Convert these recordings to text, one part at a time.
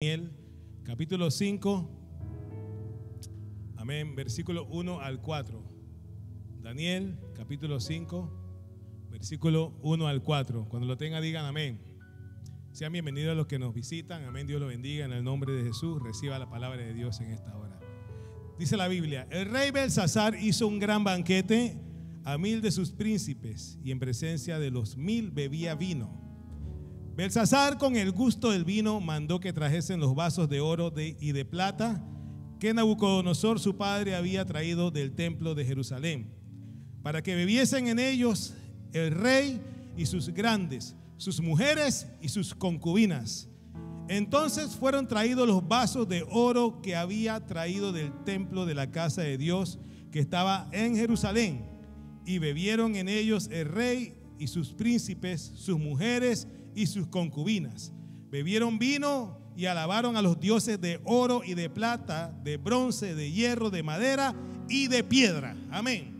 Daniel capítulo 5, amén, versículo 1 al 4. Daniel capítulo 5, versículo 1 al 4. Cuando lo tenga digan amén. Sean bienvenidos a los que nos visitan, amén, Dios lo bendiga en el nombre de Jesús, reciba la palabra de Dios en esta hora. Dice la Biblia, el rey Belsasar hizo un gran banquete a mil de sus príncipes y en presencia de los mil bebía vino Belsasar, con el gusto del vino, mandó que trajesen los vasos de oro y de plata que Nabucodonosor, su padre, había traído del templo de Jerusalén, para que bebiesen en ellos el rey y sus grandes, sus mujeres y sus concubinas. Entonces fueron traídos los vasos de oro que había traído del templo de la casa de Dios que estaba en Jerusalén, y bebieron en ellos el rey y sus príncipes, sus mujeres y sus concubinas. Bebieron vino y alabaron a los dioses de oro y de plata, de bronce, de hierro, de madera y de piedra. Amén.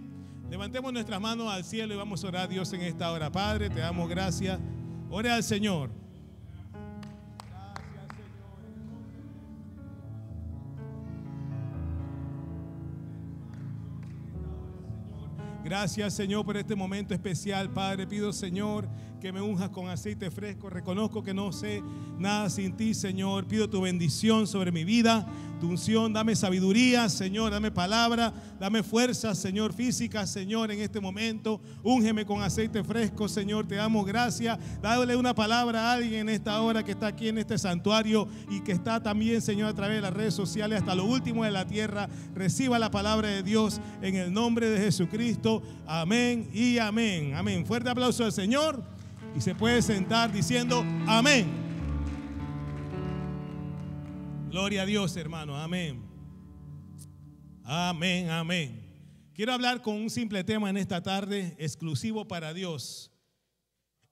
Levantemos nuestras manos al cielo y vamos a orar a Dios en esta hora. Padre, te damos gracias. Ore al Señor. Gracias, Señor, por este momento especial. Padre, pido, Señor, que me unjas con aceite fresco. Reconozco que no sé nada sin ti, Señor. Pido tu bendición sobre mi vida, tu unción. Dame sabiduría, Señor. Dame palabra. Dame fuerza, Señor, física, Señor, en este momento. Úngeme con aceite fresco, Señor. Te damos gracias. Dale una palabra a alguien en esta hora que está aquí en este santuario y que está también, Señor, a través de las redes sociales hasta lo último de la tierra. Reciba la palabra de Dios en el nombre de Jesucristo. Amén y amén. Amén. Fuerte aplauso al Señor y se puede sentar diciendo amén. Gloria a Dios, hermano. Amén. Amén, amén. Quiero hablar con un simple tema en esta tarde, exclusivo para Dios.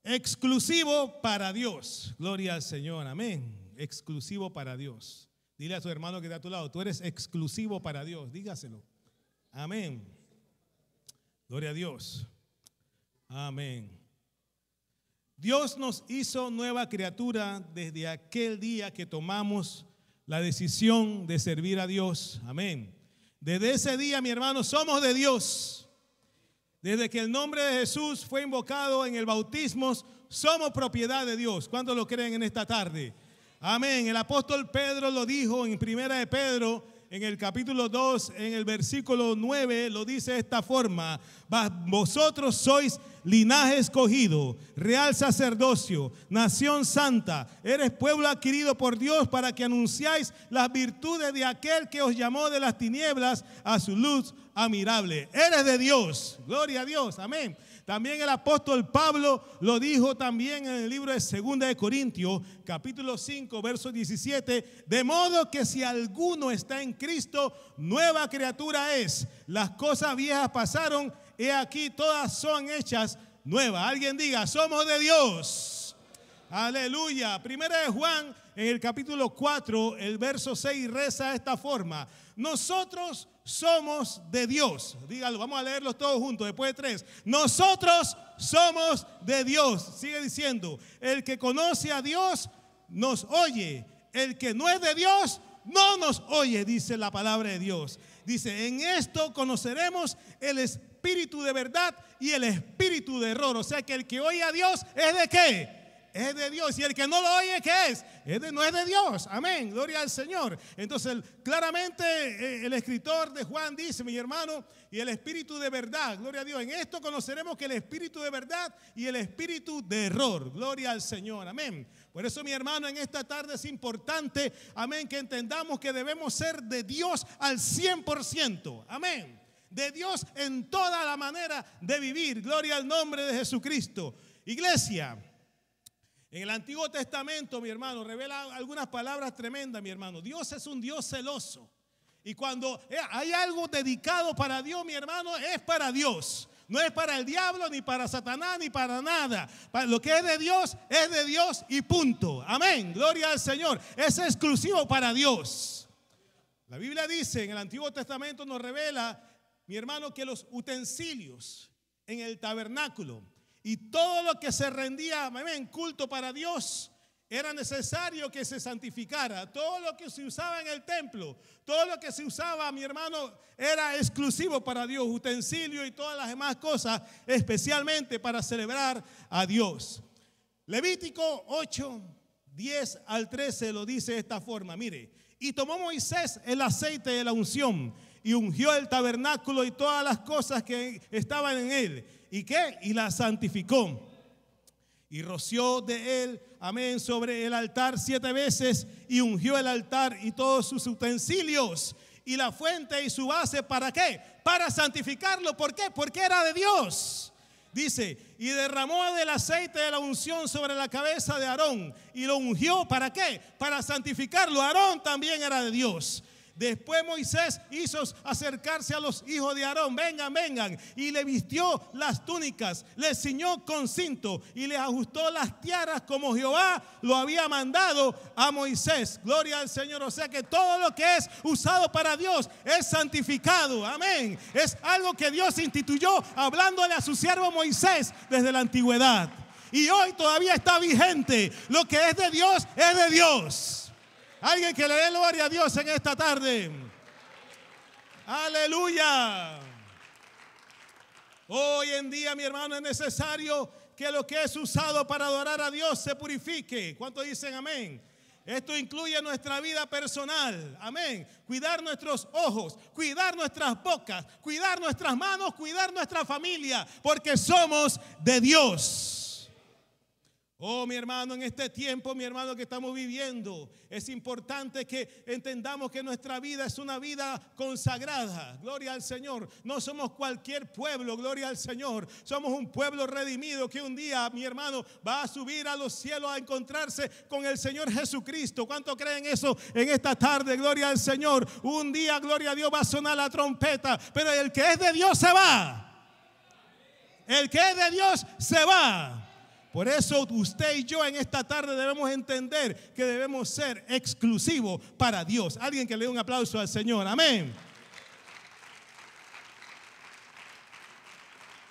Exclusivo para Dios. Gloria al Señor. Amén. Exclusivo para Dios. Dile a tu hermano que está a tu lado, tú eres exclusivo para Dios. Dígaselo. Amén. Gloria a Dios. Amén. Dios nos hizo nueva criatura desde aquel día que tomamos la decisión de servir a Dios. Amén. Desde ese día, mi hermano, somos de Dios. Desde que el nombre de Jesús fue invocado en el bautismo, somos propiedad de Dios. ¿Cuántos lo creen en esta tarde? Amén. El apóstol Pedro lo dijo en Primera de Pedro en el capítulo 2, en el versículo 9, lo dice de esta forma, vosotros sois linaje escogido, real sacerdocio, nación santa, eres pueblo adquirido por Dios para que anunciáis las virtudes de aquel que os llamó de las tinieblas a su luz admirable. Eres de Dios, gloria a Dios, amén. También el apóstol Pablo lo dijo también en el libro de 2 de Corintios, capítulo 5, verso 17, de modo que si alguno está en Cristo, nueva criatura es. Las cosas viejas pasaron, y aquí todas son hechas nuevas. Alguien diga, somos de Dios. Aleluya. Primera de Juan, en el capítulo 4, el verso 6 reza de esta forma. Nosotros somos de Dios. Dígalo, vamos a leerlo todos juntos, después de tres. Nosotros somos de Dios. Sigue diciendo, el que conoce a Dios nos oye. El que no es de Dios no nos oye, dice la palabra de Dios. Dice, en esto conoceremos el espíritu de verdad y el espíritu de error. O sea que el que oye a Dios es de qué? es de Dios. Y el que no lo oye, ¿qué es? de, no es de Dios. Amén. Gloria al Señor. Entonces, claramente eh, el escritor de Juan dice, mi hermano, y el espíritu de verdad. Gloria a Dios. En esto conoceremos que el espíritu de verdad y el espíritu de error. Gloria al Señor. Amén. Por eso, mi hermano, en esta tarde es importante, amén, que entendamos que debemos ser de Dios al 100%. Amén. De Dios en toda la manera de vivir. Gloria al nombre de Jesucristo. Iglesia, en el Antiguo Testamento, mi hermano, revela algunas palabras tremendas, mi hermano. Dios es un Dios celoso. Y cuando eh, hay algo dedicado para Dios, mi hermano, es para Dios. No es para el diablo, ni para Satanás, ni para nada. lo que es de Dios, es de Dios y punto. Amén. Gloria al Señor. Es exclusivo para Dios. La Biblia dice, en el Antiguo Testamento nos revela, mi hermano, que los utensilios en el tabernáculo y todo lo que se rendía en culto para Dios era necesario que se santificara. Todo lo que se usaba en el templo, todo lo que se usaba, mi hermano, era exclusivo para Dios. Utensilio y todas las demás cosas, especialmente para celebrar a Dios. Levítico 8, 10 al 13 lo dice de esta forma. Mire, y tomó Moisés el aceite de la unción y ungió el tabernáculo y todas las cosas que estaban en él. ¿Y qué? Y la santificó. Y roció de él, amén, sobre el altar siete veces y ungió el altar y todos sus utensilios y la fuente y su base. ¿Para qué? Para santificarlo. ¿Por qué? Porque era de Dios. Dice, y derramó del aceite de la unción sobre la cabeza de Aarón y lo ungió. ¿Para qué? Para santificarlo. Aarón también era de Dios. Después Moisés hizo acercarse a los hijos de Aarón, vengan, vengan, y le vistió las túnicas, le ciñó con cinto y le ajustó las tiaras como Jehová lo había mandado a Moisés. Gloria al Señor. O sea que todo lo que es usado para Dios es santificado. Amén. Es algo que Dios instituyó hablándole a su siervo Moisés desde la antigüedad. Y hoy todavía está vigente. Lo que es de Dios es de Dios. Alguien que le dé gloria a Dios en esta tarde. Aleluya. Hoy en día, mi hermano, es necesario que lo que es usado para adorar a Dios se purifique. ¿Cuántos dicen amén? Esto incluye nuestra vida personal, amén. Cuidar nuestros ojos, cuidar nuestras bocas, cuidar nuestras manos, cuidar nuestra familia, porque somos de Dios. Oh, mi hermano, en este tiempo, mi hermano, que estamos viviendo, es importante que entendamos que nuestra vida es una vida consagrada. Gloria al Señor. No somos cualquier pueblo, gloria al Señor. Somos un pueblo redimido que un día, mi hermano, va a subir a los cielos a encontrarse con el Señor Jesucristo. ¿Cuánto creen eso en esta tarde? Gloria al Señor. Un día, gloria a Dios, va a sonar la trompeta. Pero el que es de Dios se va. El que es de Dios se va. Por eso usted y yo en esta tarde debemos entender que debemos ser exclusivos para Dios. Alguien que le dé un aplauso al Señor. Amén.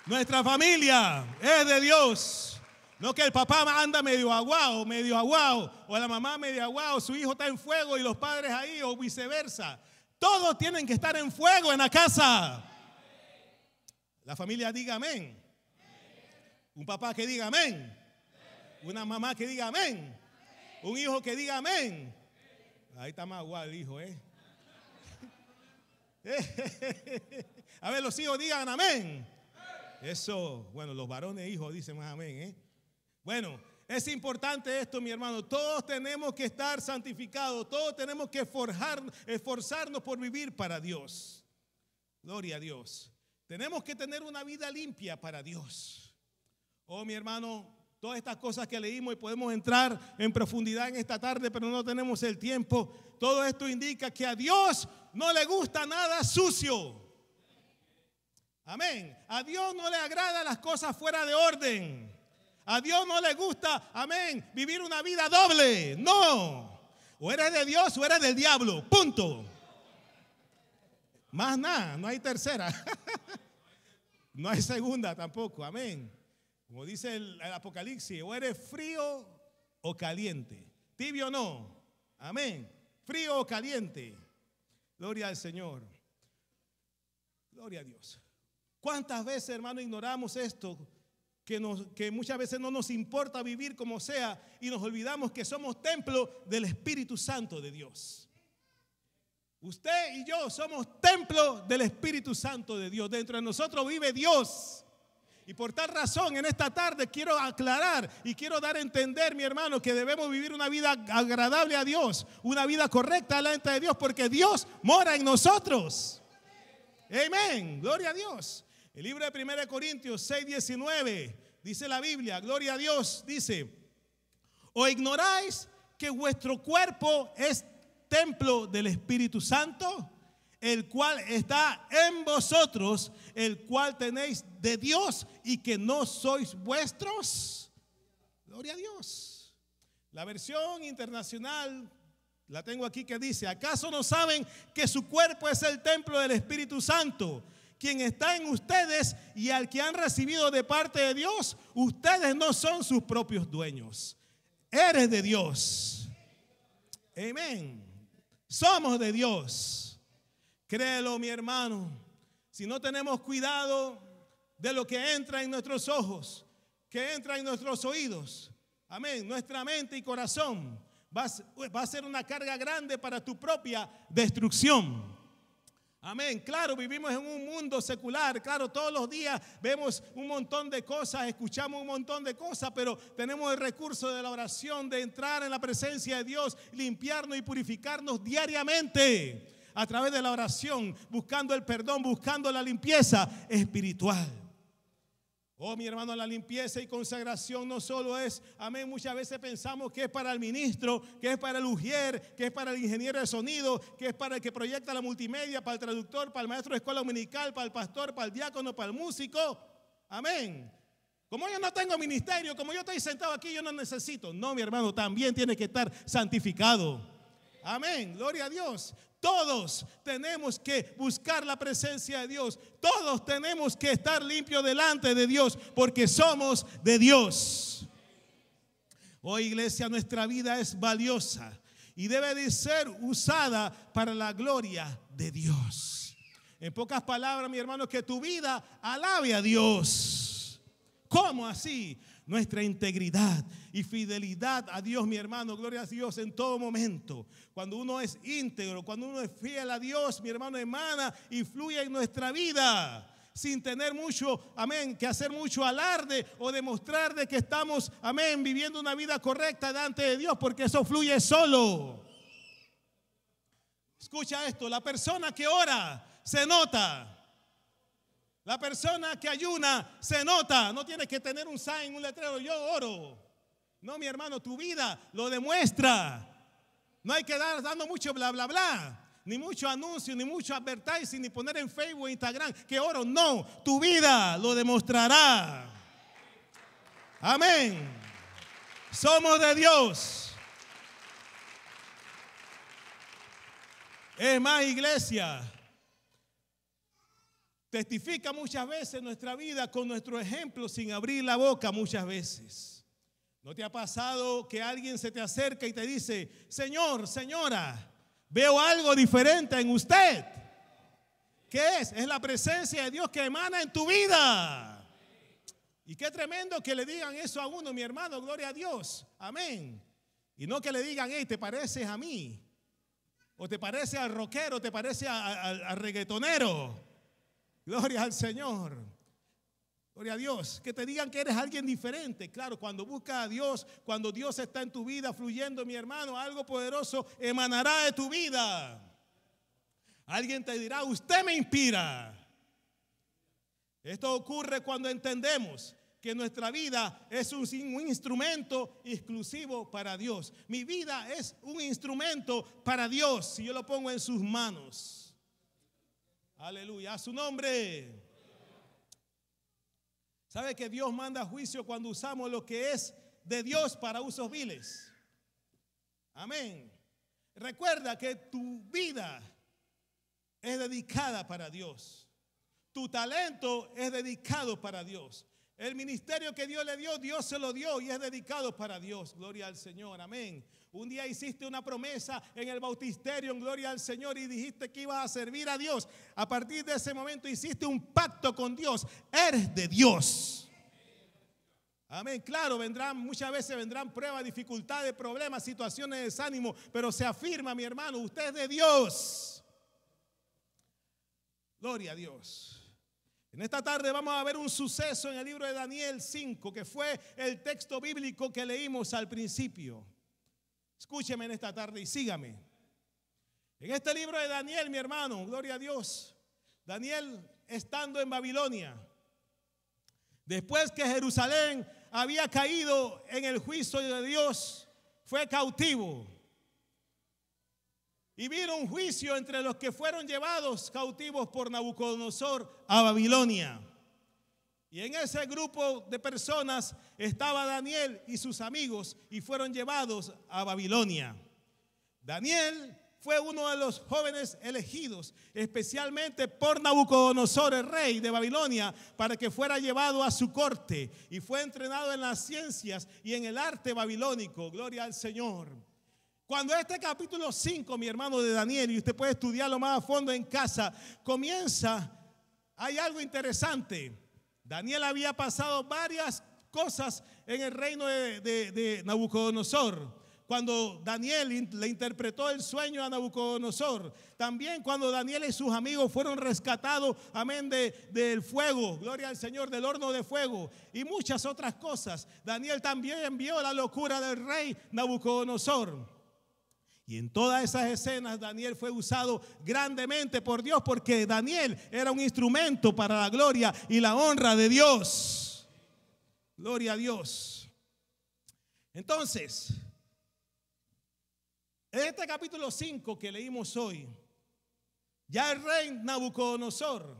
Nuestra familia es de Dios. No que el papá anda medio aguao, medio aguao, o la mamá medio aguao, su hijo está en fuego y los padres ahí, o viceversa. Todos tienen que estar en fuego en la casa. La familia diga amén. Un papá que diga amén. Una mamá que diga amén. Un hijo que diga amén. Ahí está más guay el hijo, ¿eh? A ver, los hijos digan amén. Eso, bueno, los varones e hijos dicen más amén, ¿eh? Bueno, es importante esto, mi hermano. Todos tenemos que estar santificados, todos tenemos que forjar, esforzarnos por vivir para Dios. Gloria a Dios. Tenemos que tener una vida limpia para Dios. Oh, mi hermano, todas estas cosas que leímos y podemos entrar en profundidad en esta tarde, pero no tenemos el tiempo. Todo esto indica que a Dios no le gusta nada sucio. Amén. A Dios no le agrada las cosas fuera de orden. A Dios no le gusta, amén, vivir una vida doble. No. O eres de Dios o eres del diablo. Punto. Más nada, no hay tercera. no hay segunda tampoco. Amén. Como dice el, Apocalipsis, o eres frío o caliente. Tibio o no. Amén. Frío o caliente. Gloria al Señor. Gloria a Dios. ¿Cuántas veces, hermano, ignoramos esto? que, muchas veces no nos importa vivir como sea y nos olvidamos que somos templo del Espíritu Santo de Dios. Usted y yo somos templo del Espíritu Santo de Dios. Dentro de nosotros vive Dios. Y por tal razón, en esta tarde quiero aclarar y quiero dar a entender, mi hermano, que debemos vivir una vida agradable a Dios, una vida correcta delante de Dios, porque Dios mora en nosotros. Amén, gloria a Dios. El libro de 1 Corintios 6, 19, dice la Biblia, gloria a Dios, dice, o ignoráis que vuestro cuerpo es templo del Espíritu Santo, el cual está en vosotros, el cual tenéis de Dios y que no sois vuestros. Gloria a Dios. La versión internacional la tengo aquí que dice, ¿acaso no saben que su cuerpo es el templo del Espíritu Santo? quien está en ustedes y al que han recibido de parte de Dios, ustedes no son sus propios dueños. Eres de Dios. Amén. Somos de Dios. Créelo, mi hermano, si no tenemos cuidado de lo que entra en nuestros ojos, que entra en nuestros oídos, amén, nuestra mente y corazón, va a ser una carga grande para tu propia destrucción. Amén. Claro, vivimos en un mundo secular. Claro, todos los días vemos un montón de cosas, escuchamos un montón de cosas, pero tenemos el recurso de la oración, de entrar en la presencia de Dios, limpiarnos y purificarnos diariamente a través de la oración, buscando el perdón, buscando la limpieza espiritual. Oh, mi hermano, la limpieza y consagración no solo es, amén, muchas veces pensamos que es para el ministro, que es para el ujier, que es para el ingeniero de sonido, que es para el que proyecta la multimedia, para el traductor, para el maestro de escuela dominical, para el pastor, para el diácono, para el músico. Amén. Como yo no tengo ministerio, como yo estoy sentado aquí, yo no necesito. No, mi hermano, también tiene que estar santificado. Amén, gloria a Dios. Todos tenemos que buscar la presencia de Dios. Todos tenemos que estar limpios delante de Dios porque somos de Dios. Hoy oh, iglesia, nuestra vida es valiosa y debe de ser usada para la gloria de Dios. En pocas palabras, mi hermano, que tu vida alabe a Dios. ¿Cómo así? nuestra integridad y fidelidad a Dios, mi hermano. Gloria a Dios en todo momento. Cuando uno es íntegro, cuando uno es fiel a Dios, mi hermano, hermana, influye en nuestra vida sin tener mucho, amén, que hacer mucho alarde o demostrar de que estamos, amén, viviendo una vida correcta delante de Dios, porque eso fluye solo. Escucha esto, la persona que ora se nota. La persona que ayuna se nota. No tiene que tener un sign, un letrero. Yo oro. No, mi hermano, tu vida lo demuestra. No hay que dar dando mucho bla, bla, bla. Ni mucho anuncio, ni mucho advertising, ni poner en Facebook, Instagram que oro. No, tu vida lo demostrará. Amén. Somos de Dios. Es más, iglesia. Testifica muchas veces nuestra vida con nuestro ejemplo sin abrir la boca muchas veces. ¿No te ha pasado que alguien se te acerque y te dice, Señor, señora, veo algo diferente en usted? ¿Qué es? Es la presencia de Dios que emana en tu vida. Y qué tremendo que le digan eso a uno, mi hermano, gloria a Dios. Amén. Y no que le digan, hey, te pareces a mí. O te parece al rockero, te parece al reggaetonero. Gloria al Señor. Gloria a Dios. Que te digan que eres alguien diferente. Claro, cuando buscas a Dios, cuando Dios está en tu vida fluyendo, mi hermano, algo poderoso emanará de tu vida. Alguien te dirá, usted me inspira. Esto ocurre cuando entendemos que nuestra vida es un, instrumento exclusivo para Dios. Mi vida es un instrumento para Dios si yo lo pongo en sus manos. Aleluya, a su nombre. ¿Sabe que Dios manda juicio cuando usamos lo que es de Dios para usos viles? Amén. Recuerda que tu vida es dedicada para Dios. Tu talento es dedicado para Dios. El ministerio que Dios le dio, Dios se lo dio y es dedicado para Dios. Gloria al Señor. Amén. Un día hiciste una promesa en el bautisterio en gloria al Señor y dijiste que ibas a servir a Dios. A partir de ese momento hiciste un pacto con Dios. Eres de Dios. Amén. Claro, vendrán muchas veces vendrán pruebas, dificultades, problemas, situaciones de desánimo, pero se afirma, mi hermano, usted es de Dios. Gloria a Dios. En esta tarde vamos a ver un suceso en el libro de Daniel 5, que fue el texto bíblico que leímos al principio. Escúcheme en esta tarde y sígame. En este libro de Daniel, mi hermano, gloria a Dios, Daniel estando en Babilonia, después que Jerusalén había caído en el juicio de Dios, fue cautivo. Y vino un juicio entre los que fueron llevados cautivos por Nabucodonosor a Babilonia. Y en ese grupo de personas estaba Daniel y sus amigos y fueron llevados a Babilonia. Daniel fue uno de los jóvenes elegidos, especialmente por Nabucodonosor, el rey de Babilonia, para que fuera llevado a su corte y fue entrenado en las ciencias y en el arte babilónico. Gloria al Señor. Cuando este capítulo 5, mi hermano de Daniel, y usted puede estudiarlo más a fondo en casa, comienza, hay algo interesante. Daniel había pasado varias cosas en el reino de, Nabucodonosor cuando Daniel le interpretó el sueño a Nabucodonosor. También cuando Daniel y sus amigos fueron rescatados, amén, del fuego, gloria al Señor, del horno de fuego y muchas otras cosas. Daniel también envió la locura del rey Nabucodonosor. Y en todas esas escenas Daniel fue usado grandemente por Dios porque Daniel era un instrumento para la gloria y la honra de Dios. Gloria a Dios. Entonces, en este capítulo 5 que leímos hoy, ya el rey Nabucodonosor,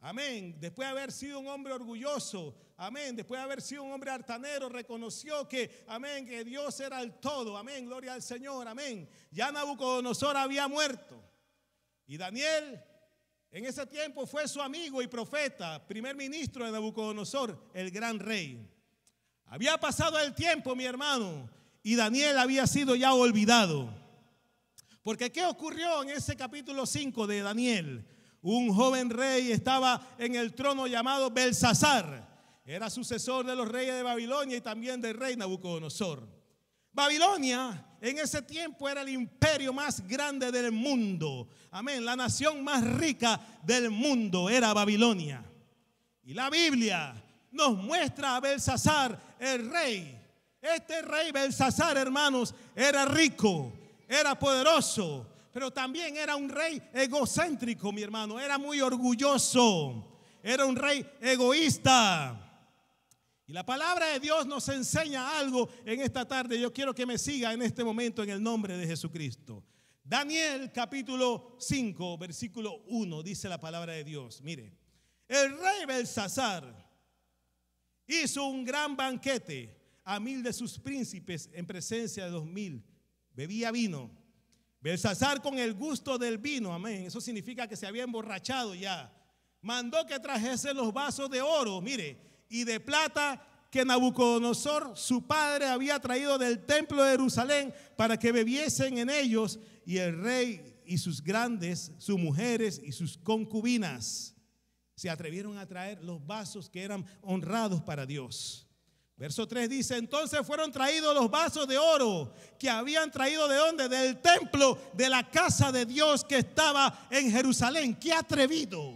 amén, después de haber sido un hombre orgulloso, Amén. Después de haber sido un hombre artanero, reconoció que, amén, que Dios era el todo. Amén. Gloria al Señor. Amén. Ya Nabucodonosor había muerto. Y Daniel en ese tiempo fue su amigo y profeta, primer ministro de Nabucodonosor, el gran rey. Había pasado el tiempo, mi hermano, y Daniel había sido ya olvidado. Porque ¿qué ocurrió en ese capítulo 5 de Daniel? Un joven rey estaba en el trono llamado Belsasar. Era sucesor de los reyes de Babilonia y también del rey Nabucodonosor. Babilonia en ese tiempo era el imperio más grande del mundo. Amén. La nación más rica del mundo era Babilonia. Y la Biblia nos muestra a Belsasar, el rey. Este rey Belsasar, hermanos, era rico, era poderoso, pero también era un rey egocéntrico, mi hermano. Era muy orgulloso. Era un rey egoísta. Y la palabra de Dios nos enseña algo en esta tarde. Yo quiero que me siga en este momento en el nombre de Jesucristo. Daniel capítulo 5, versículo 1, dice la palabra de Dios. Mire, el rey Belsasar hizo un gran banquete a mil de sus príncipes en presencia de dos mil. Bebía vino. Belsasar con el gusto del vino, amén. Eso significa que se había emborrachado ya. Mandó que trajese los vasos de oro, mire, y de plata que Nabucodonosor, su padre, había traído del templo de Jerusalén para que bebiesen en ellos y el rey y sus grandes, sus mujeres y sus concubinas se atrevieron a traer los vasos que eran honrados para Dios. Verso 3 dice, entonces fueron traídos los vasos de oro que habían traído de dónde? Del templo de la casa de Dios que estaba en Jerusalén. Qué atrevido.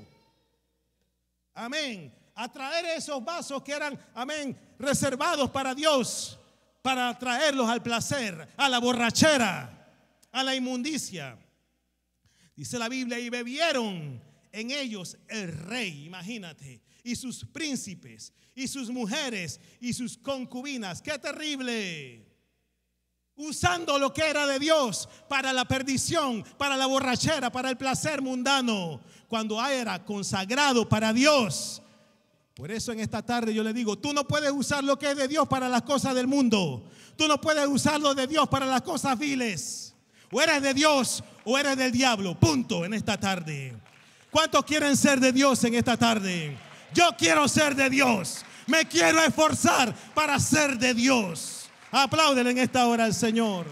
Amén atraer esos vasos que eran, amén, reservados para Dios, para traerlos al placer, a la borrachera, a la inmundicia. Dice la Biblia, y bebieron en ellos el rey, imagínate, y sus príncipes, y sus mujeres, y sus concubinas. ¡Qué terrible! Usando lo que era de Dios para la perdición, para la borrachera, para el placer mundano, cuando era consagrado para Dios, por eso en esta tarde yo le digo, tú no puedes usar lo que es de Dios para las cosas del mundo. Tú no puedes usar lo de Dios para las cosas viles. O eres de Dios o eres del diablo. Punto en esta tarde. ¿Cuántos quieren ser de Dios en esta tarde? Yo quiero ser de Dios. Me quiero esforzar para ser de Dios. Apláuden en esta hora al Señor.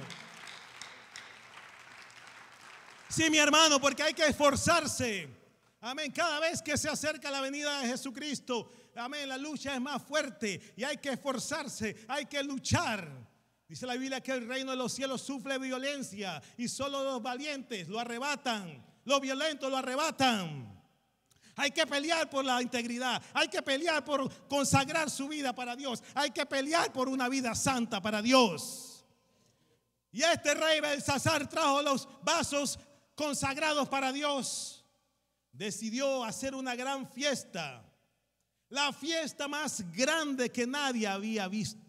Sí, mi hermano, porque hay que esforzarse. Amén. Cada vez que se acerca la venida de Jesucristo, amén, la lucha es más fuerte y hay que esforzarse, hay que luchar. Dice la Biblia que el reino de los cielos sufre violencia y solo los valientes lo arrebatan, los violentos lo arrebatan. Hay que pelear por la integridad, hay que pelear por consagrar su vida para Dios, hay que pelear por una vida santa para Dios. Y este rey Belsasar trajo los vasos consagrados para Dios decidió hacer una gran fiesta, la fiesta más grande que nadie había visto.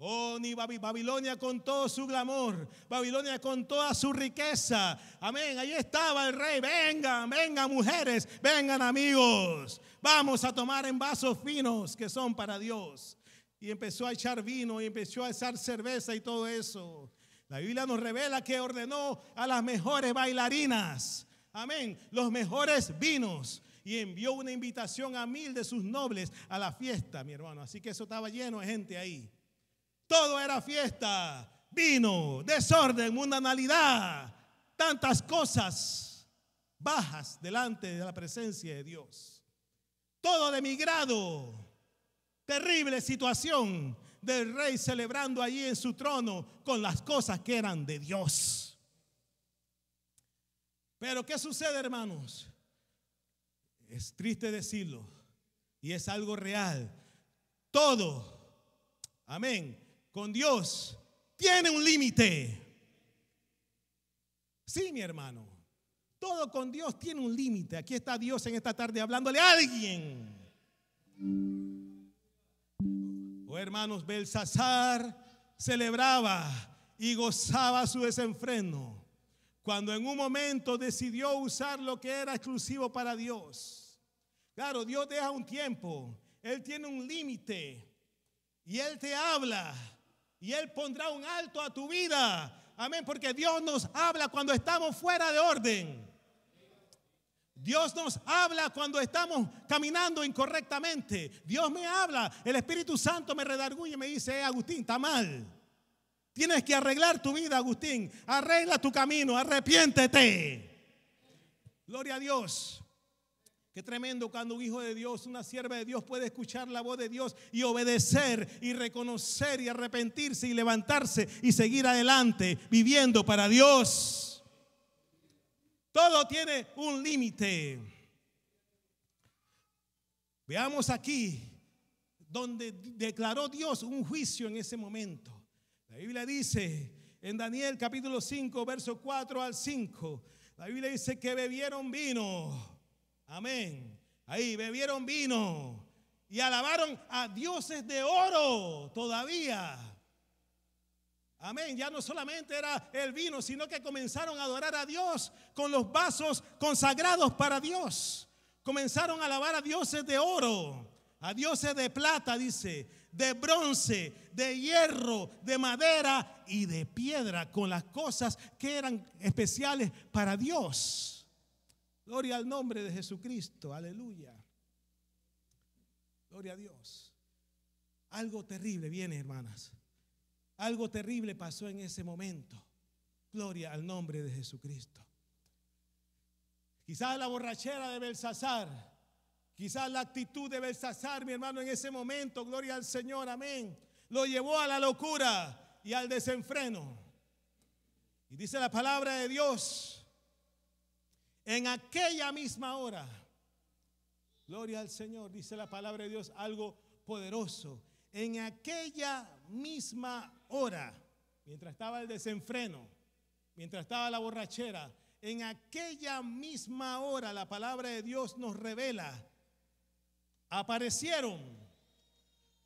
Oh, ni Babilonia con todo su glamour, Babilonia con toda su riqueza. Amén, ahí estaba el rey. Vengan, vengan mujeres, vengan amigos. Vamos a tomar en vasos finos que son para Dios. Y empezó a echar vino y empezó a echar cerveza y todo eso. La Biblia nos revela que ordenó a las mejores bailarinas Amén. Los mejores vinos. Y envió una invitación a mil de sus nobles a la fiesta, mi hermano. Así que eso estaba lleno de gente ahí. Todo era fiesta, vino, desorden, mundanalidad, tantas cosas bajas delante de la presencia de Dios. Todo de mi grado. Terrible situación del rey celebrando allí en su trono con las cosas que eran de Dios. Pero ¿qué sucede, hermanos? Es triste decirlo y es algo real. Todo, amén, con Dios tiene un límite. Sí, mi hermano, todo con Dios tiene un límite. Aquí está Dios en esta tarde hablándole a alguien. o oh, hermanos, Belsasar celebraba y gozaba su desenfreno cuando en un momento decidió usar lo que era exclusivo para Dios. Claro, Dios deja un tiempo, Él tiene un límite y Él te habla y Él pondrá un alto a tu vida. Amén, porque Dios nos habla cuando estamos fuera de orden. Dios nos habla cuando estamos caminando incorrectamente. Dios me habla, el Espíritu Santo me redarguye y me dice, eh, Agustín, está mal. Tienes que arreglar tu vida, Agustín. Arregla tu camino, arrepiéntete. Gloria a Dios. Qué tremendo cuando un hijo de Dios, una sierva de Dios puede escuchar la voz de Dios y obedecer y reconocer y arrepentirse y levantarse y seguir adelante viviendo para Dios. Todo tiene un límite. Veamos aquí donde declaró Dios un juicio en ese momento. La Biblia dice en Daniel capítulo 5, verso 4 al 5, la Biblia dice que bebieron vino. Amén. Ahí bebieron vino y alabaron a dioses de oro todavía. Amén. Ya no solamente era el vino, sino que comenzaron a adorar a Dios con los vasos consagrados para Dios. Comenzaron a alabar a dioses de oro, a dioses de plata, dice, de bronce, de hierro, de madera y de piedra con las cosas que eran especiales para Dios. Gloria al nombre de Jesucristo, aleluya. Gloria a Dios. Algo terrible viene, hermanas. Algo terrible pasó en ese momento. Gloria al nombre de Jesucristo. Quizás la borrachera de Belsasar Quizás la actitud de Belsasar, mi hermano, en ese momento, gloria al Señor, amén, lo llevó a la locura y al desenfreno. Y dice la palabra de Dios, en aquella misma hora, gloria al Señor, dice la palabra de Dios, algo poderoso. En aquella misma hora, mientras estaba el desenfreno, mientras estaba la borrachera, en aquella misma hora la palabra de Dios nos revela aparecieron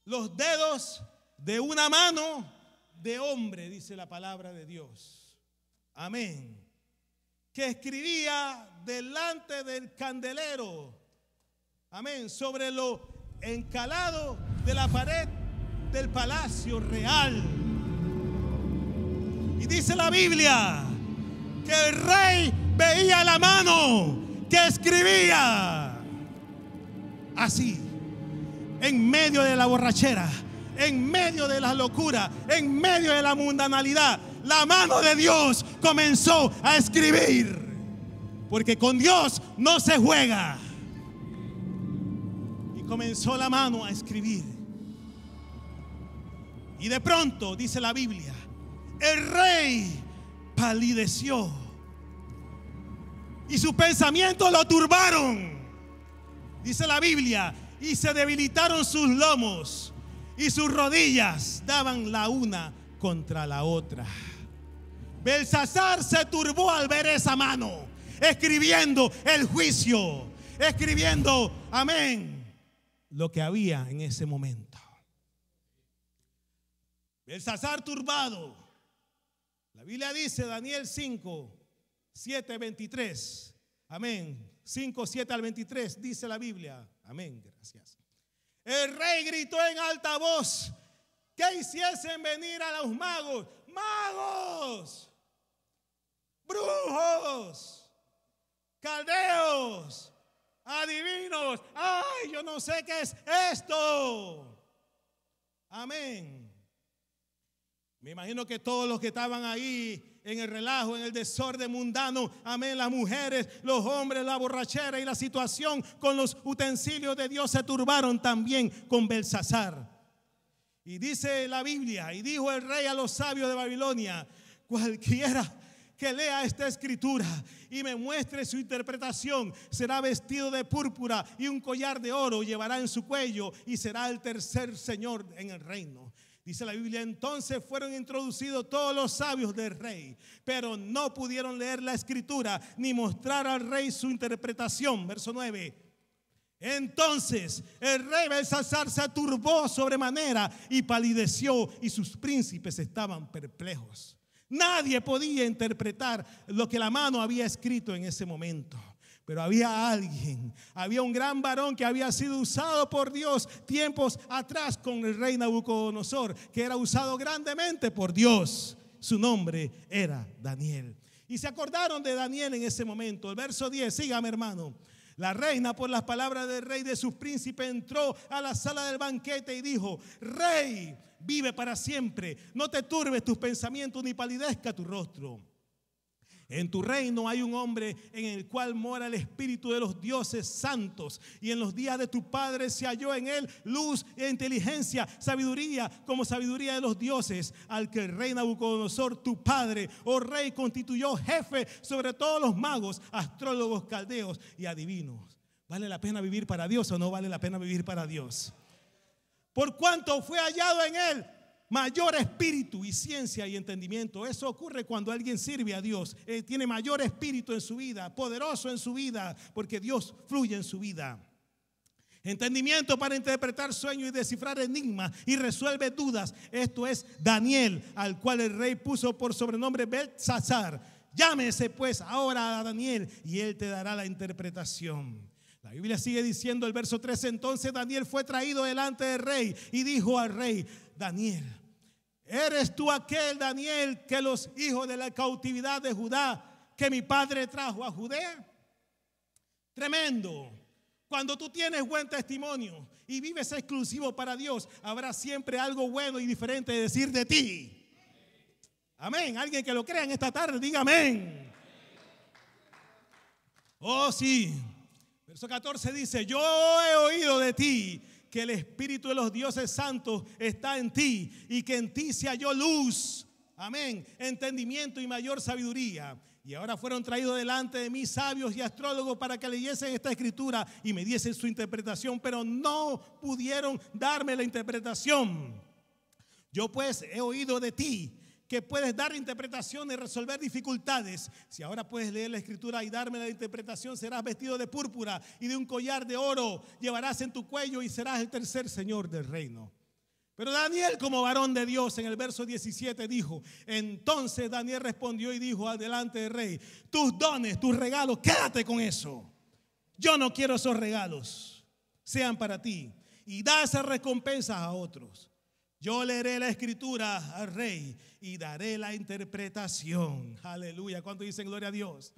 los dedos de una mano de hombre, dice la palabra de Dios. Amén. Que escribía delante del candelero. Amén. Sobre lo encalado de la pared del palacio real. Y dice la Biblia que el rey veía la mano que escribía así, en medio de la borrachera, en medio de la locura, en medio de la mundanalidad, la mano de Dios comenzó a escribir. Porque con Dios no se juega. Y comenzó la mano a escribir. Y de pronto, dice la Biblia, el rey palideció. Y su pensamiento lo turbaron dice la Biblia, y se debilitaron sus lomos y sus rodillas daban la una contra la otra. Belsasar se turbó al ver esa mano, escribiendo el juicio, escribiendo, amén, lo que había en ese momento. Belsasar turbado. La Biblia dice, Daniel 5, 7, 23. Amén. 5, 7 al 23, dice la Biblia. Amén, gracias. El rey gritó en alta voz que hiciesen venir a los magos, magos, brujos, caldeos, adivinos. Ay, yo no sé qué es esto. Amén. Me imagino que todos los que estaban ahí en el relajo, en el desorden mundano. Amén. Las mujeres, los hombres, la borrachera y la situación con los utensilios de Dios se turbaron también con Belsasar. Y dice la Biblia, y dijo el rey a los sabios de Babilonia, cualquiera que lea esta escritura y me muestre su interpretación, será vestido de púrpura y un collar de oro llevará en su cuello y será el tercer señor en el reino. Dice la Biblia, entonces fueron introducidos todos los sabios del rey, pero no pudieron leer la escritura ni mostrar al rey su interpretación. Verso 9. Entonces el rey Belsasar se turbó sobremanera y palideció y sus príncipes estaban perplejos. Nadie podía interpretar lo que la mano había escrito en ese momento. Pero había alguien, había un gran varón que había sido usado por Dios tiempos atrás con el rey Nabucodonosor, que era usado grandemente por Dios. Su nombre era Daniel. Y se acordaron de Daniel en ese momento. El verso 10, sígame hermano. La reina, por las palabras del rey de sus príncipes, entró a la sala del banquete y dijo, rey, vive para siempre, no te turbes tus pensamientos ni palidezca tu rostro. En tu reino hay un hombre en el cual mora el espíritu de los dioses santos. Y en los días de tu padre se halló en él luz e inteligencia, sabiduría como sabiduría de los dioses. Al que el rey Nabucodonosor, tu padre, oh rey, constituyó jefe sobre todos los magos, astrólogos, caldeos y adivinos. ¿Vale la pena vivir para Dios o no vale la pena vivir para Dios? Por cuanto fue hallado en él mayor espíritu y ciencia y entendimiento. Eso ocurre cuando alguien sirve a Dios, eh, tiene mayor espíritu en su vida, poderoso en su vida, porque Dios fluye en su vida. Entendimiento para interpretar sueños y descifrar enigmas y resuelve dudas. Esto es Daniel, al cual el rey puso por sobrenombre Belsasar. Llámese pues ahora a Daniel y él te dará la interpretación. La Biblia sigue diciendo el verso 13, entonces Daniel fue traído delante del rey y dijo al rey, Daniel, ¿Eres tú aquel, Daniel, que los hijos de la cautividad de Judá, que mi padre trajo a Judea? Tremendo. Cuando tú tienes buen testimonio y vives exclusivo para Dios, habrá siempre algo bueno y diferente de decir de ti. Amén. Alguien que lo crea en esta tarde, diga amén. Oh, sí. Verso 14 dice, yo he oído de ti que el Espíritu de los dioses santos está en ti y que en ti se halló luz. Amén. Entendimiento y mayor sabiduría. Y ahora fueron traídos delante de mí sabios y astrólogos para que leyesen esta escritura y me diesen su interpretación, pero no pudieron darme la interpretación. Yo pues he oído de ti que puedes dar interpretación y resolver dificultades. Si ahora puedes leer la escritura y darme la interpretación, serás vestido de púrpura y de un collar de oro llevarás en tu cuello y serás el tercer señor del reino. Pero Daniel como varón de Dios en el verso 17 dijo, entonces Daniel respondió y dijo adelante del rey, tus dones, tus regalos, quédate con eso. Yo no quiero esos regalos, sean para ti. Y da esas recompensas a otros. Yo leeré la escritura al rey y daré la interpretación. Aleluya. Cuando dicen gloria a Dios?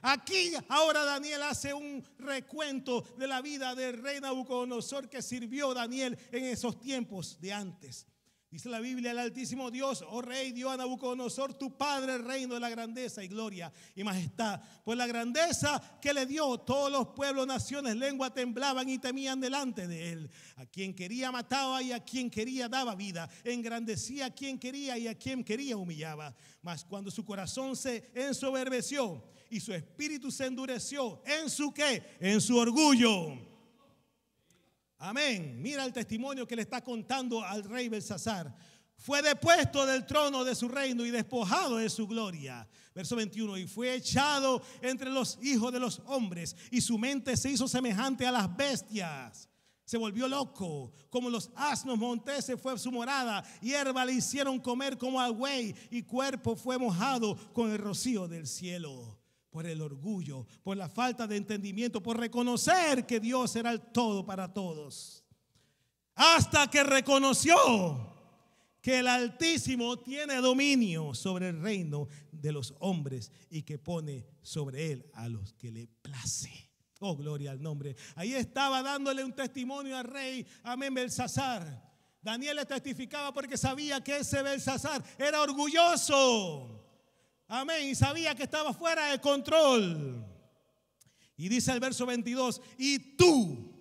Aquí ahora Daniel hace un recuento de la vida del rey Nabucodonosor que sirvió Daniel en esos tiempos de antes. Dice la Biblia, el Altísimo Dios, oh Rey, dio a Nabucodonosor, tu Padre, el reino de la grandeza y gloria y majestad. Por pues la grandeza que le dio, todos los pueblos, naciones, lengua temblaban y temían delante de él. A quien quería mataba y a quien quería daba vida. Engrandecía a quien quería y a quien quería humillaba. Mas cuando su corazón se ensoberbeció y su espíritu se endureció, ¿en su qué? En su orgullo Amén. Mira el testimonio que le está contando al rey Belsasar. Fue depuesto del trono de su reino y despojado de su gloria. Verso 21. Y fue echado entre los hijos de los hombres y su mente se hizo semejante a las bestias. Se volvió loco, como los asnos monteses fue su morada, hierba le hicieron comer como al güey y cuerpo fue mojado con el rocío del cielo por el orgullo, por la falta de entendimiento, por reconocer que Dios era el todo para todos. Hasta que reconoció que el Altísimo tiene dominio sobre el reino de los hombres y que pone sobre él a los que le place. Oh, gloria al nombre. Ahí estaba dándole un testimonio al rey, amén, Belsasar. Daniel le testificaba porque sabía que ese Belsasar era orgulloso. Amén. Y sabía que estaba fuera de control. Y dice el verso 22, y tú,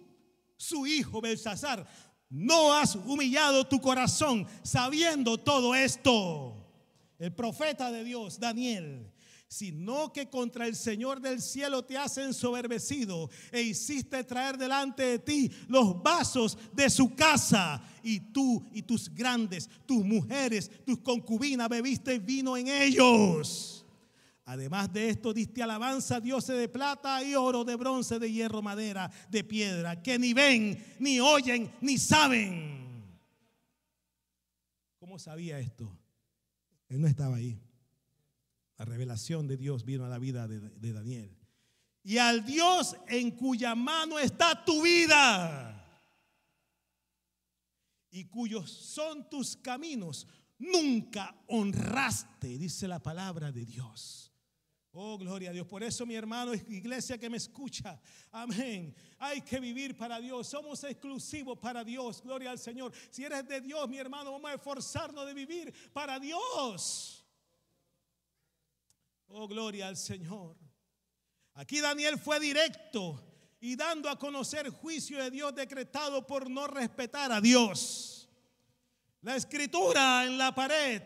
su hijo Belsasar, no has humillado tu corazón sabiendo todo esto. El profeta de Dios, Daniel, sino que contra el Señor del cielo te has ensoberbecido e hiciste traer delante de ti los vasos de su casa. Y tú y tus grandes, tus mujeres, tus concubinas bebiste vino en ellos. Además de esto, diste alabanza a dioses de plata y oro, de bronce, de hierro, madera, de piedra, que ni ven, ni oyen, ni saben. ¿Cómo sabía esto? Él no estaba ahí. La revelación de Dios vino a la vida de, Daniel. Y al Dios en cuya mano está tu vida y cuyos son tus caminos, nunca honraste, dice la palabra de Dios. Oh, gloria a Dios. Por eso, mi hermano, iglesia que me escucha, amén. Hay que vivir para Dios. Somos exclusivos para Dios. Gloria al Señor. Si eres de Dios, mi hermano, vamos a esforzarnos de vivir para Dios. Oh, gloria al Señor. Aquí Daniel fue directo y dando a conocer juicio de Dios decretado por no respetar a Dios. La escritura en la pared,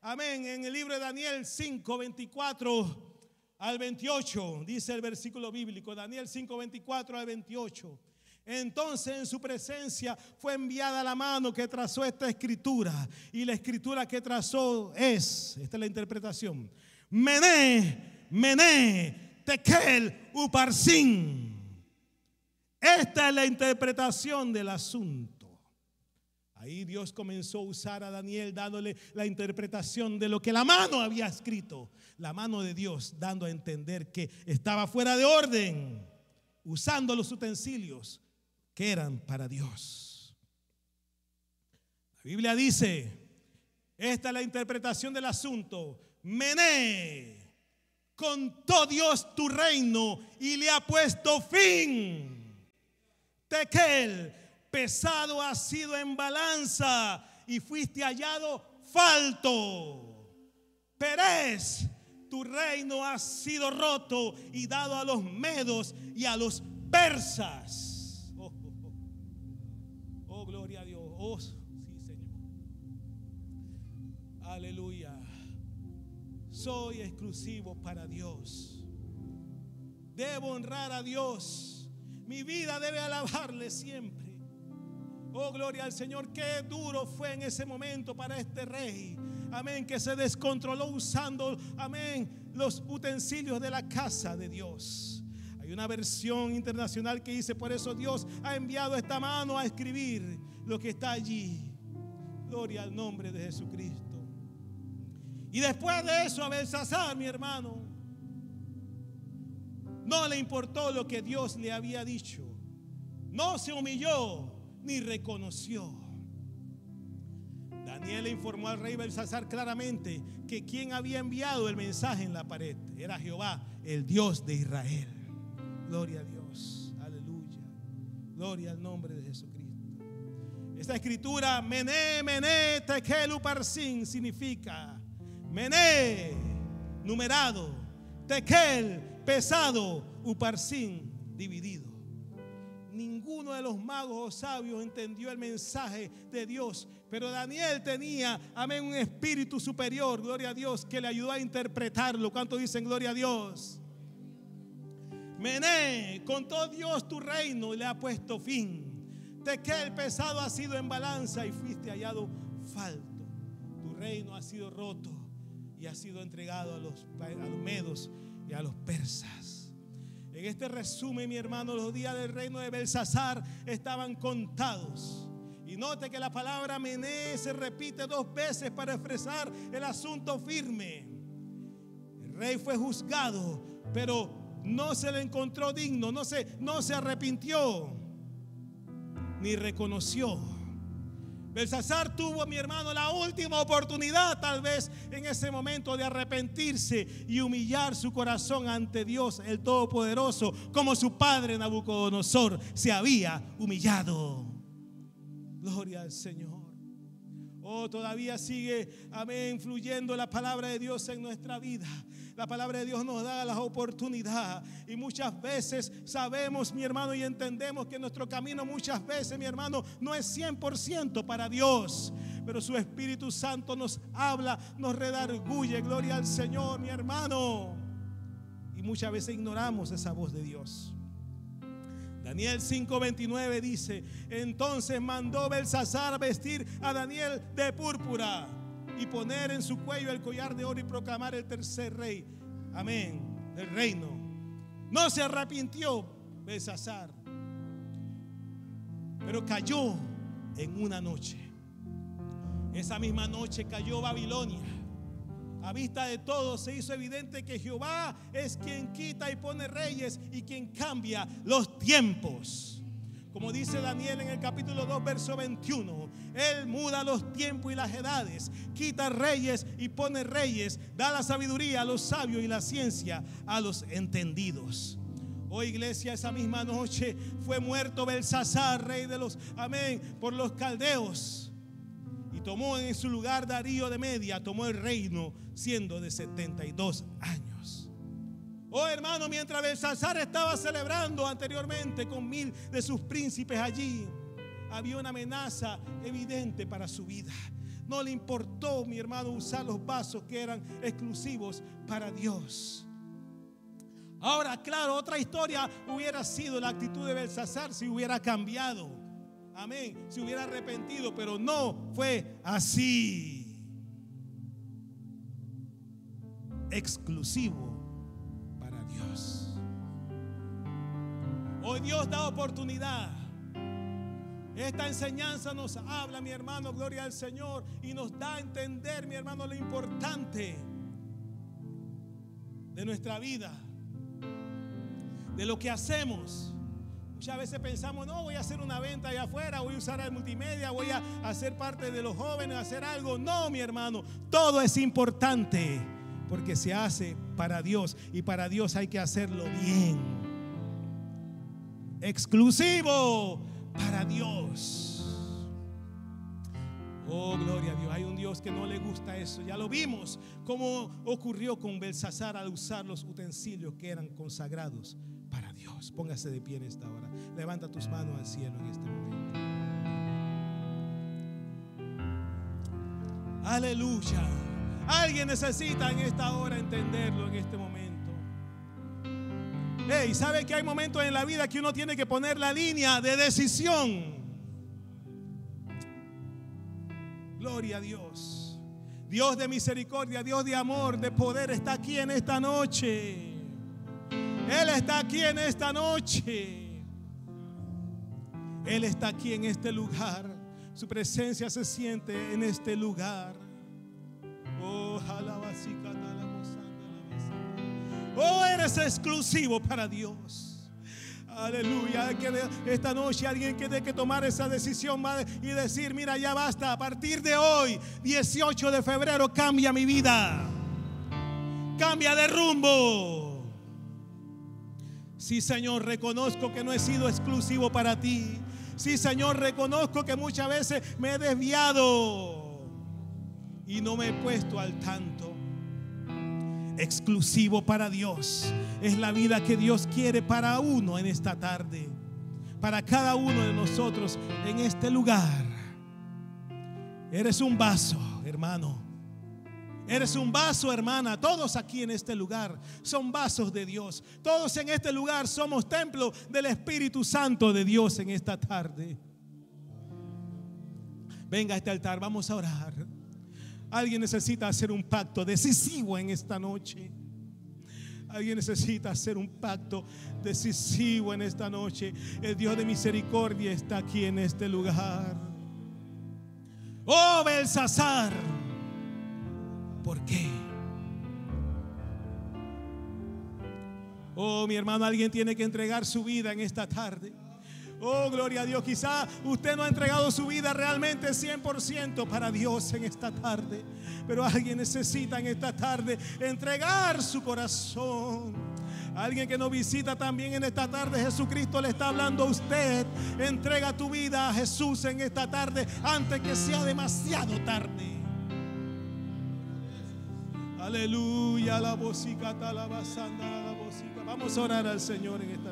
amén, en el libro de Daniel 5, 24 al 28, dice el versículo bíblico, Daniel 5, 24 al 28. Entonces en su presencia fue enviada la mano que trazó esta escritura y la escritura que trazó es, esta es la interpretación, Mené, Mené, Tekel, Uparsin. Esta es la interpretación del asunto. Ahí Dios comenzó a usar a Daniel dándole la interpretación de lo que la mano había escrito. La mano de Dios dando a entender que estaba fuera de orden, usando los utensilios que eran para Dios. La Biblia dice, esta es la interpretación del asunto. Mené contó Dios tu reino y le ha puesto fin. Tequel, pesado has sido en balanza y fuiste hallado falto. Pérez, tu reino ha sido roto y dado a los medos y a los persas. Oh, oh, oh. oh gloria a Dios. Oh, sí, Señor. Aleluya soy exclusivo para Dios. Debo honrar a Dios. Mi vida debe alabarle siempre. Oh, gloria al Señor. Qué duro fue en ese momento para este rey. Amén. Que se descontroló usando, amén, los utensilios de la casa de Dios. Hay una versión internacional que dice, por eso Dios ha enviado esta mano a escribir lo que está allí. Gloria al nombre de Jesucristo. Y después de eso, a Belsasar, mi hermano, no le importó lo que Dios le había dicho. No se humilló ni reconoció. Daniel le informó al rey Belsasar claramente que quien había enviado el mensaje en la pared era Jehová, el Dios de Israel. Gloria a Dios, aleluya. Gloria al nombre de Jesucristo. Esta escritura, Mené, Mené, Tekelu, Parsin, significa Mené, numerado, tequel, pesado, uparsin, dividido. Ninguno de los magos o sabios entendió el mensaje de Dios, pero Daniel tenía, amén, un espíritu superior, gloria a Dios, que le ayudó a interpretarlo. ¿Cuánto dicen gloria a Dios? Mené, contó Dios tu reino y le ha puesto fin. Tequel, pesado ha sido en balanza y fuiste hallado falto. Tu reino ha sido roto y ha sido entregado a los, medos y a los persas. En este resumen, mi hermano, los días del reino de Belsasar estaban contados. Y note que la palabra Mené se repite dos veces para expresar el asunto firme. El rey fue juzgado, pero no se le encontró digno, no se, no se arrepintió, ni reconoció Belsasar tuvo, mi hermano, la última oportunidad tal vez en ese momento de arrepentirse y humillar su corazón ante Dios el Todopoderoso, como su padre Nabucodonosor se había humillado. Gloria al Señor. Oh, todavía sigue, amén, influyendo la palabra de Dios en nuestra vida. La palabra de Dios nos da la oportunidad. Y muchas veces sabemos, mi hermano, y entendemos que nuestro camino muchas veces, mi hermano, no es 100% para Dios. Pero su Espíritu Santo nos habla, nos redarguye. Gloria al Señor, mi hermano. Y muchas veces ignoramos esa voz de Dios. Daniel 5:29 dice, entonces mandó Belsasar vestir a Daniel de púrpura y poner en su cuello el collar de oro y proclamar el tercer rey. Amén. el reino. No se arrepintió Belsasar, pero cayó en una noche. Esa misma noche cayó Babilonia. A vista de todo se hizo evidente que Jehová es quien quita y pone reyes y quien cambia los tiempos. Como dice Daniel en el capítulo 2, verso 21, Él muda los tiempos y las edades, quita reyes y pone reyes, da la sabiduría a los sabios y la ciencia a los entendidos. Hoy oh, iglesia, esa misma noche fue muerto Belsasar, rey de los, amén, por los caldeos. Y tomó en su lugar Darío de Media, tomó el reino siendo de 72 años. Oh hermano, mientras Belsasar estaba celebrando anteriormente con mil de sus príncipes allí, había una amenaza evidente para su vida. No le importó, mi hermano, usar los vasos que eran exclusivos para Dios. Ahora, claro, otra historia hubiera sido la actitud de Belsasar si hubiera cambiado. Amén, si hubiera arrepentido, pero no fue así. Exclusivo Dios da oportunidad. Esta enseñanza nos habla, mi hermano, gloria al Señor, y nos da a entender, mi hermano, lo importante de nuestra vida, de lo que hacemos. Muchas veces pensamos, no, voy a hacer una venta allá afuera, voy a usar el multimedia, voy a hacer parte de los jóvenes, hacer algo. No, mi hermano, todo es importante porque se hace para Dios y para Dios hay que hacerlo bien exclusivo para Dios. Oh, gloria a Dios. Hay un Dios que no le gusta eso. Ya lo vimos como ocurrió con Belsasar al usar los utensilios que eran consagrados para Dios. Póngase de pie en esta hora. Levanta tus manos al cielo en este momento. Aleluya. Alguien necesita en esta hora entenderlo en este momento. Hey, ¿sabe que hay momentos en la vida que uno tiene que poner la línea de decisión? Gloria a Dios. Dios de misericordia, Dios de amor, de poder, está aquí en esta noche. Él está aquí en esta noche. Él está aquí en este lugar. Su presencia se siente en este lugar. Oh, o oh, eres exclusivo para Dios. Aleluya. Esta noche alguien tiene que tomar esa decisión y decir, mira, ya basta. A partir de hoy, 18 de febrero, cambia mi vida. Cambia de rumbo. Sí, Señor, reconozco que no he sido exclusivo para ti. Sí, Señor, reconozco que muchas veces me he desviado y no me he puesto al tanto exclusivo para Dios. Es la vida que Dios quiere para uno en esta tarde, para cada uno de nosotros en este lugar. Eres un vaso, hermano. Eres un vaso, hermana. Todos aquí en este lugar son vasos de Dios. Todos en este lugar somos templo del Espíritu Santo de Dios en esta tarde. Venga a este altar, vamos a orar. Alguien necesita hacer un pacto decisivo en esta noche. Alguien necesita hacer un pacto decisivo en esta noche. El Dios de misericordia está aquí en este lugar. Oh Belsasar, ¿por qué? Oh mi hermano, alguien tiene que entregar su vida en esta tarde. Oh, gloria a Dios. Quizá usted no ha entregado su vida realmente 100% para Dios en esta tarde. Pero alguien necesita en esta tarde entregar su corazón. Alguien que nos visita también en esta tarde, Jesucristo le está hablando a usted. Entrega tu vida a Jesús en esta tarde antes que sea demasiado tarde. Aleluya, la vozica la la Vamos a orar al Señor en esta